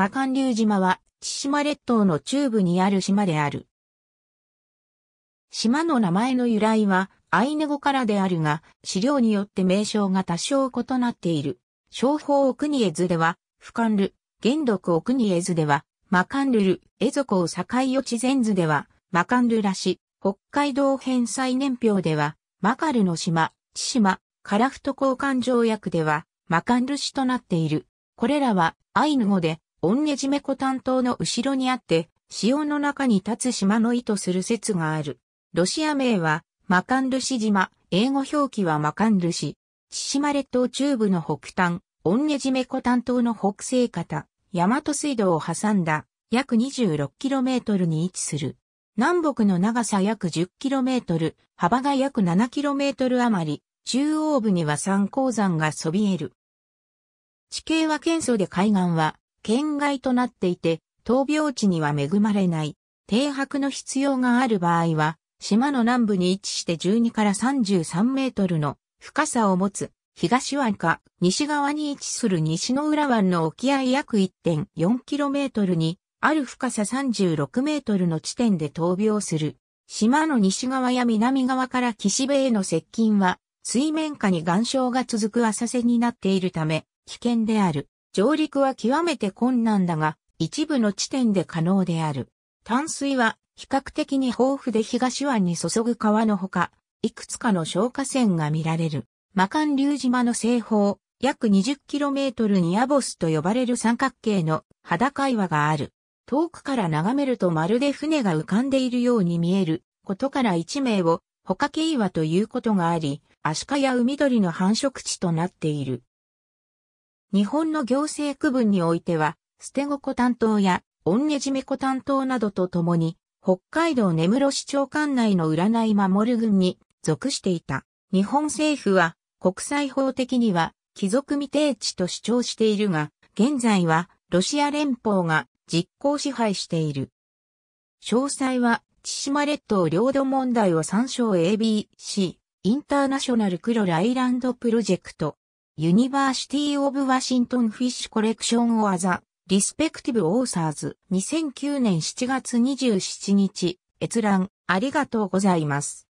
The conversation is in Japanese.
マリュ流島は、千島列島の中部にある島である。島の名前の由来は、アイネ語からであるが、資料によって名称が多少異なっている。商法クニエズでは、ンル、る、元禄クニエズでは、マカンルル、エゾコを境予知前図では、マカンルらし、北海道返済年表では、マカルの島、千島、カラフト交換条約では、マカンル市となっている。これらは、アイヌ語で、オンネジメコ担当の後ろにあって、潮の中に立つ島の意図する説がある。ロシア名は、マカンルシ島、英語表記はマカンルシ。千島列島中部の北端、オンネジメコ担当の北西方、大和水道を挟んだ、約 26km に位置する。南北の長さ約 10km、幅が約 7km 余り、中央部には三鉱山がそびえる。地形は県素で海岸は県外となっていて、闘病地には恵まれない。停泊の必要がある場合は、島の南部に位置して12から33メートルの深さを持つ東湾か西側に位置する西の浦湾の沖合約1 4トルにある深さ36メートルの地点で闘病する。島の西側や南側から岸辺への接近は水面下に岩礁が続く浅瀬になっているため危険である。上陸は極めて困難だが、一部の地点で可能である。淡水は比較的に豊富で東湾に注ぐ川のほか、いくつかの消火栓が見られる。魔漢竜島の西方、約 20km にアボスと呼ばれる三角形の裸岩がある。遠くから眺めるとまるで船が浮かんでいるように見えることから一名を捕獲岩ということがあり、アシカや海鳥の繁殖地となっている。日本の行政区分においては、捨て子担当や、おんねめ子担当などとともに、北海道根室市長管内の占い守る軍に属していた。日本政府は、国際法的には、貴族未定地と主張しているが、現在は、ロシア連邦が実行支配している。詳細は、千島列島領土問題を参照 ABC、インターナショナル黒ライランドプロジェクト。ユニバーシティ・オブ・ワシントン・フィッシュ・コレクション・オアザ・リスペクティブ・オーサーズ2009年7月27日、閲覧ありがとうございます。